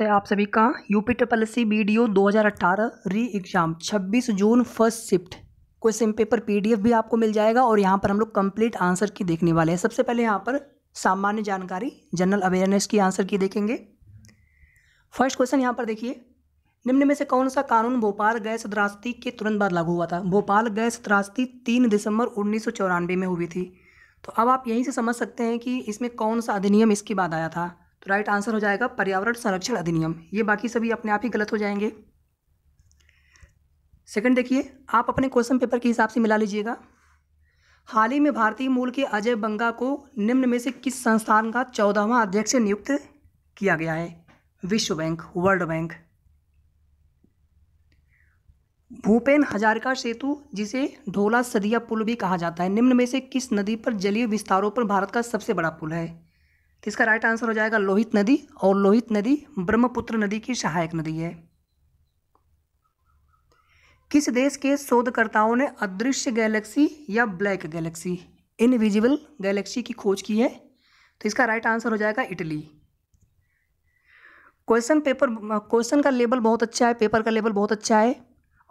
है आप सभी का UP triple C B D O दो हज़ार अट्ठारह री एग्ज़ाम छब्बीस जून first shift question paper PDF भी आपको मिल जाएगा और यहाँ पर हम लोग कंप्लीट आंसर की देखने वाले हैं सबसे पहले यहाँ पर सामान्य जानकारी जनरल अवेयरनेस की आंसर की देखेंगे फर्स्ट क्वेश्चन यहाँ पर देखिए निम्न में से कौन सा कानून भोपाल गैस त्रास्ती के तुरंत बाद लागू हुआ था भोपाल गैस त्रास्ती तीन दिसंबर उन्नीस में हुई थी तो अब आप यहीं से समझ सकते हैं कि इसमें कौन सा अधिनियम इसके बाद आया था राइट आंसर हो जाएगा पर्यावरण संरक्षण अधिनियम ये बाकी सभी अपने आप ही गलत हो जाएंगे सेकंड देखिए आप अपने क्वेश्चन पेपर के हिसाब से मिला लीजिएगा हाल ही में भारतीय मूल के अजय बंगा को निम्न में से किस संस्थान का चौदहवा अध्यक्ष नियुक्त किया गया है विश्व bank World Bank Bhupen Hazarika Setu जिसे ढोला सदिया पुल भी कहा जाता है निम्न में से किस नदी पर जलीय विस्तारों पर भारत का सबसे बड़ा पुल है तो इसका राइट आंसर हो जाएगा लोहित नदी और लोहित नदी ब्रह्मपुत्र नदी की सहायक नदी है किस देश के शोधकर्ताओं ने अदृश्य गैलेक्सी या ब्लैक गैलेक्सी इनविजिबल गैलेक्सी की खोज की है तो इसका राइट आंसर हो जाएगा इटली क्वेश्चन पेपर क्वेश्चन का लेबल बहुत अच्छा है पेपर का लेबल बहुत अच्छा है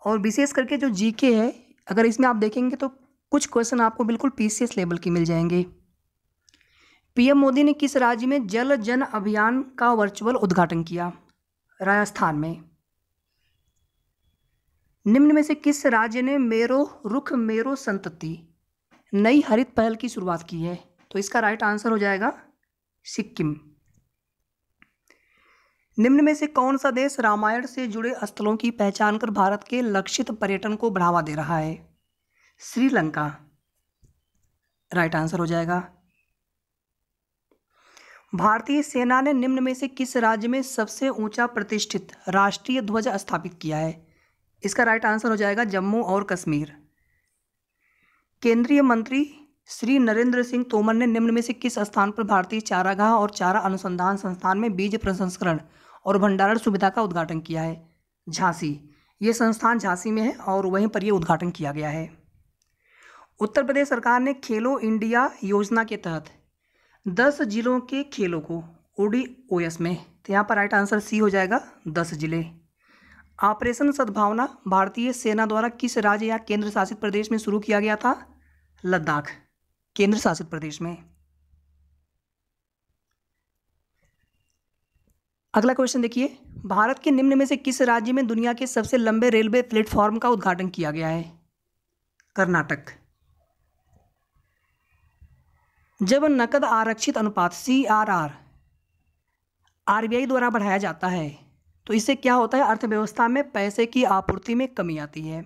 और विशेष करके जो जीके है अगर इसमें आप देखेंगे तो कुछ क्वेश्चन आपको बिल्कुल पीसीएस लेवल के मिल जाएंगे पीएम मोदी ने किस राज्य में जल जन अभियान का वर्चुअल उद्घाटन किया राजस्थान में निम्न में से किस राज्य ने मेरो रुख मेरो संतति नई हरित पहल की शुरुआत की है तो इसका राइट आंसर हो जाएगा सिक्किम निम्न में से कौन सा देश रामायण से जुड़े स्थलों की पहचान कर भारत के लक्षित पर्यटन को बढ़ावा दे रहा है श्रीलंका राइट आंसर हो जाएगा भारतीय सेना ने निम्न में से किस राज्य में सबसे ऊंचा प्रतिष्ठित राष्ट्रीय ध्वज स्थापित किया है इसका राइट आंसर हो जाएगा जम्मू और कश्मीर केंद्रीय मंत्री श्री नरेंद्र सिंह तोमर ने निम्न में से किस स्थान पर भारतीय चारागाह और चारा अनुसंधान संस्थान में बीज प्रसंस्करण और भंडारण सुविधा का उद्घाटन किया है झांसी ये संस्थान झांसी में है और वहीं पर यह उद्घाटन किया गया है उत्तर प्रदेश सरकार ने खेलो इंडिया योजना के तहत दस जिलों के खेलों को ओडी ओ एस में तो यहाँ पर राइट आंसर सी हो जाएगा दस जिले ऑपरेशन सद्भावना भारतीय सेना द्वारा किस राज्य या केंद्र शासित प्रदेश में शुरू किया गया था लद्दाख केंद्र शासित प्रदेश में अगला क्वेश्चन देखिए भारत के निम्न में से किस राज्य में दुनिया के सबसे लंबे रेलवे प्लेटफॉर्म का उद्घाटन किया गया है कर्नाटक जब नकद आरक्षित अनुपात C R R R B I द्वारा बढ़ाया जाता है तो इससे क्या होता है अर्थव्यवस्था में पैसे की आपूर्ति में कमी आती है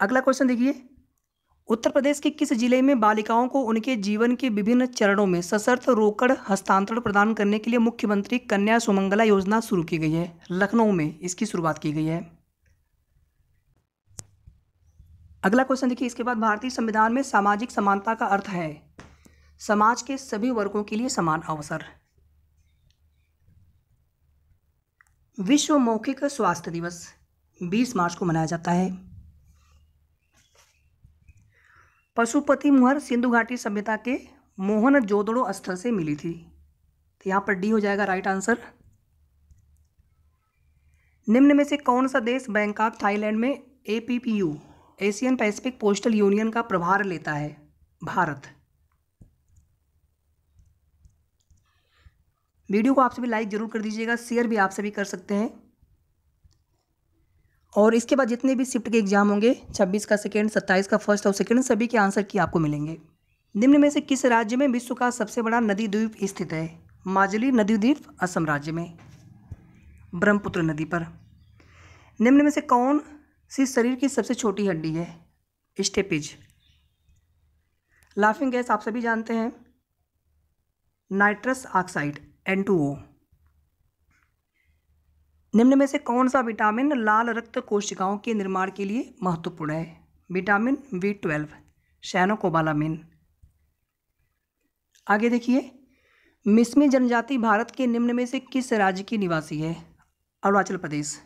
अगला क्वेश्चन देखिए उत्तर प्रदेश के किस जिले में बालिकाओं को उनके जीवन के विभिन्न चरणों में सशर्त रोकड़ हस्तांतरण प्रदान करने के लिए मुख्यमंत्री कन्या सुमंगला योजना शुरू की गई है लखनऊ में इसकी शुरुआत की गई है अगला क्वेश्चन देखिए इसके बाद भारतीय संविधान में सामाजिक समानता का अर्थ है समाज के सभी वर्गों के लिए समान अवसर विश्व मौखिक स्वास्थ्य दिवस 20 मार्च को मनाया जाता है पशुपति मुहर सिंधु घाटी सभ्यता के मोहन जोदड़ो स्थल से मिली थी तो यहां पर डी हो जाएगा राइट आंसर निम्न में से कौन सा देश बैंकॉक थाईलैंड में APPU Asian Pacific Postal Union का प्रभार लेता है भारत वीडियो को आप सभी लाइक ज़रूर कर दीजिएगा शेयर भी आप सभी कर सकते हैं और इसके बाद जितने भी शिफ्ट के एग्जाम होंगे 26 का सेकेंड 27 का फर्स्ट और सेकेंड सभी के आंसर की आपको मिलेंगे निम्न में से किस राज्य में विश्व का सबसे बड़ा नदी द्वीप स्थित है माजली नदी द्वीप असम राज्य में ब्रह्मपुत्र नदी पर निम्न में से कौन सिर शरीर की सबसे छोटी हड्डी है स्टेपिज लाफिंग गैस आप सभी जानते हैं nitrous oxide N two O निम्न में से कौन सा विटामिन लाल रक्त कोशिकाओं के निर्माण के लिए महत्वपूर्ण है विटामिन बी ट्वेल्व शैनोकोबालामिन आगे देखिए मिसमी जनजाति भारत के निम्न में से किस राज्य की निवासी है अरुणाचल प्रदेश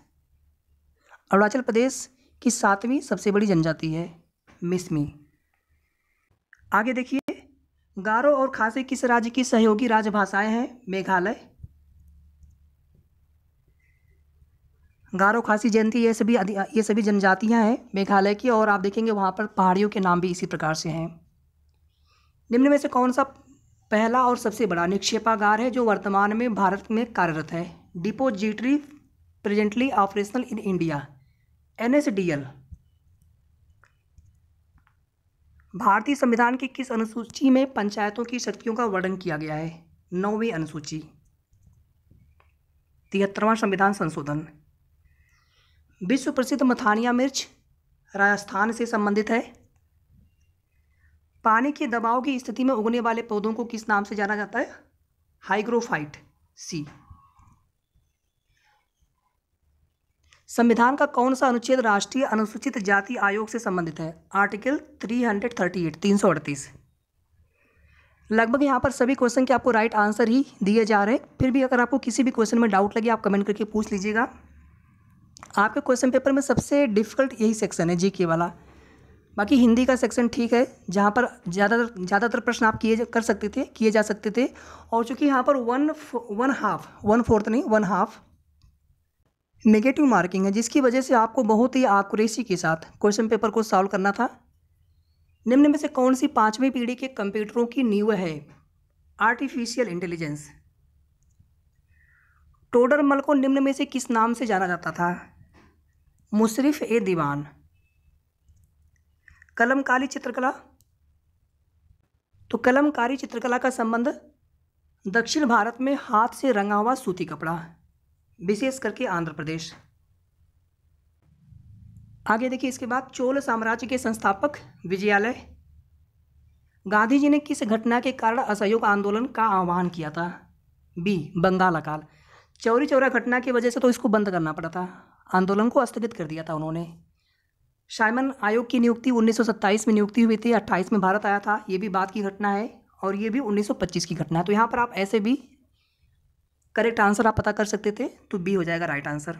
अरुणाचल प्रदेश की सातवीं सबसे बड़ी जनजाति है मिसमी आगे देखिए गारो और खासी किस राज्य की सहयोगी राजभाषाएं हैं मेघालय गारो खासी जयंती ये सभी ये सभी जनजातियां हैं मेघालय की और आप देखेंगे वहाँ पर पहाड़ियों के नाम भी इसी प्रकार से हैं निम्न में से कौन सा पहला और सबसे बड़ा निक्षेपागार है जो वर्तमान में भारत में कार्यरत है depository presently operational in India NSDL भारतीय संविधान की किस अनुसूची में पंचायतों की शक्तियों का वर्णन किया गया है नौवीं अनुसूची तिहत्तरवां संविधान संशोधन विश्व प्रसिद्ध मथानिया मिर्च राजस्थान से संबंधित है पानी के दबाव की स्थिति में उगने वाले पौधों को किस नाम से जाना जाता है हाइग्रोफाइट सी संविधान का कौन सा अनुच्छेद राष्ट्रीय अनुसूचित जाति आयोग से संबंधित है आर्टिकल 338 338 लगभग यहाँ पर सभी क्वेश्चन के आपको राइट आंसर ही दिए जा रहे हैं फिर भी अगर आपको किसी भी क्वेश्चन में डाउट लगे आप कमेंट करके पूछ लीजिएगा आपके क्वेश्चन पेपर में सबसे डिफिकल्ट यही सेक्शन है जी वाला बाकी हिंदी का सेक्शन ठीक है जहाँ पर ज़्यादातर ज़्यादातर प्रश्न आप किए कर सकते थे किए जा सकते थे और चूँकि यहाँ पर one one half one fourth नहीं वन हाफ़ नेगेटिव मार्किंग है जिसकी वजह से आपको बहुत ही आकुरेसी के साथ क्वेश्चन पेपर को सॉल्व करना था निम्न में से कौन सी पाँचवीं पीढ़ी के कंप्यूटरों की नींव है आर्टिफिशियल इंटेलिजेंस टोडरमल को निम्न में से किस नाम से जाना जाता था मुशरफ ए दीवान कलमकारी चित्रकला तो कलमकारी चित्रकला का संबंध दक्षिण भारत में हाथ से रंगा हुआ सूती कपड़ा विशेष करके आंध्र प्रदेश आगे देखिए इसके बाद चोल साम्राज्य के संस्थापक विजयालय गांधी जी ने किस घटना के कारण असहयोग आंदोलन का आह्वान किया था बी बंगाल अकाल चौरी चौरा घटना की वजह से तो इसको बंद करना पड़ा था आंदोलन को स्थगित कर दिया था उन्होंने साइमन आयोग की नियुक्ति 1927 में नियुक्ति हुई थी 28 में भारत आया था ये भी बात की घटना है और ये भी 1925 की घटना है तो यहाँ पर आप ऐसे भी करेक्ट आंसर आप पता कर सकते थे तो बी हो जाएगा राइट आंसर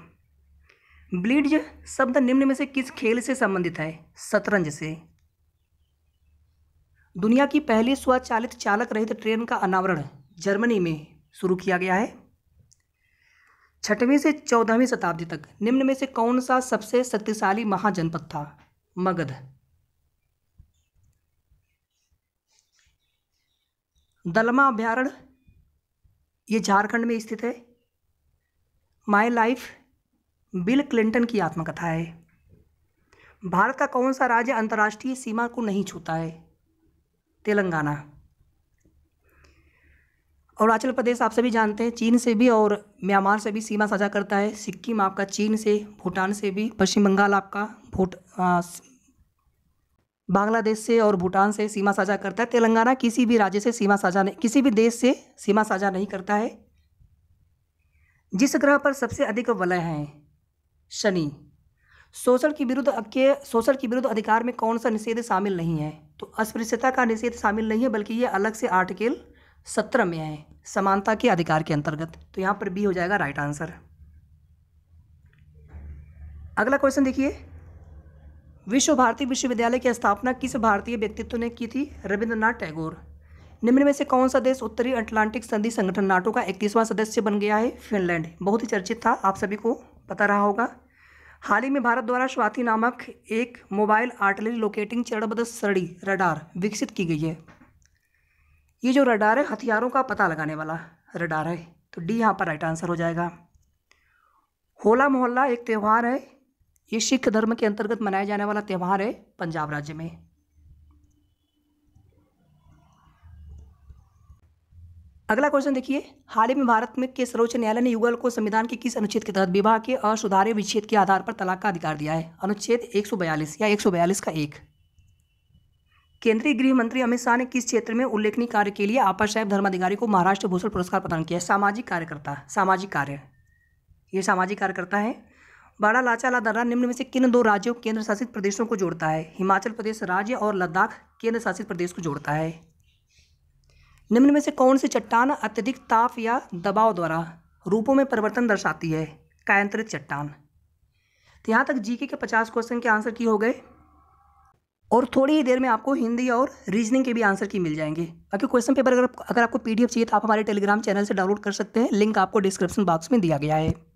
ब्लीड्ज शब्द निम्न में से किस खेल से संबंधित है शतरंज से दुनिया की पहली स्वचालित चालक रहित ट्रेन का अनावरण जर्मनी में शुरू किया गया है छठवीं से चौदहवीं शताब्दी तक निम्न में से कौन सा सबसे शक्तिशाली महाजनपद था मगध दलमा अभ्यारण्य ये झारखंड में स्थित है माय लाइफ बिल क्लिंटन की आत्मकथा है भारत का कौन सा राज्य अंतर्राष्ट्रीय सीमा को नहीं छूता है तेलंगाना अरुणाचल प्रदेश आप सभी जानते हैं चीन से भी और म्यांमार से भी सीमा साझा करता है सिक्किम आपका चीन से भूटान से भी पश्चिम बंगाल आपका भूट बांग्लादेश से और भूटान से सीमा साझा करता है तेलंगाना किसी भी राज्य से सीमा साझा नहीं किसी भी देश से सीमा साझा नहीं करता है जिस ग्रह पर सबसे अधिक वलय हैं शनि शोषण के विरुद्ध के शोषण के विरुद्ध अधिकार में कौन सा निषेध शामिल नहीं है तो अस्पृश्यता का निषेध शामिल नहीं है बल्कि ये अलग से आर्टिकल सत्रह में है समानता के अधिकार के अंतर्गत तो यहाँ पर बी हो जाएगा राइट आंसर अगला क्वेश्चन देखिए विश्व भारती विश्वविद्यालय की स्थापना किस भारतीय व्यक्तित्व ने की थी रविंद्रनाथ टैगोर निम्न में से कौन सा देश उत्तरी अटलांटिक संधि संगठन नाटो का इक्कीसवां सदस्य बन गया है फिनलैंड बहुत ही चर्चित था आप सभी को पता रहा होगा हाल ही में भारत द्वारा स्वाति नामक एक मोबाइल आर्टिलरी लोकेटिंग चरणबद्ध सड़ी रडार विकसित की गई है ये जो रडार है हथियारों का पता लगाने वाला रडार है तो डी यहाँ पर राइट आंसर हो जाएगा होला मोहल्ला एक त्यौहार है ये सिख धर्म के अंतर्गत मनाया जाने वाला त्यौहार है पंजाब राज्य में अगला क्वेश्चन देखिए हाल ही में भारत में के सर्वोच्च न्यायालय ने युगल को संविधान के किस अनुच्छेद के तहत विवाह के असुधारे विच्छेद के आधार पर तलाक का अधिकार दिया है अनुच्छेद 142 या 142 का एक केंद्रीय गृह मंत्री अमित शाह ने किस क्षेत्र में उल्लेखनीय कार्य के लिए आपा साहेब धर्माधिकारी को महाराष्ट्र भूषण पुरस्कार प्रदान किया सामाजिक कार्यकर्ता सामाजिक कार्य ये सामाजिक कार्यकर्ता है बाड़ा लाचा दर्रा निम्न में से किन दो राज्यों केंद्र शासित प्रदेशों को जोड़ता है हिमाचल प्रदेश राज्य और लद्दाख केंद्र शासित प्रदेश को जोड़ता है निम्न में से कौन सी चट्टान अत्यधिक ताप या दबाव द्वारा रूपों में परिवर्तन दर्शाती है कायंत्रित चट्टान तो यहाँ तक जीके के पचास क्वेश्चन के आंसर की हो गए और थोड़ी ही देर में आपको हिंदी और रीजनिंग के भी आंसर की मिल जाएंगे बाकी क्वेश्चन पेपर अगर अगर आपको पीडीएफ चाहिए तो आप हमारे टेलीग्राम चैनल से डाउनलोड कर सकते हैं लिंक आपको डिस्क्रिप्शन बॉक्स में दिया गया है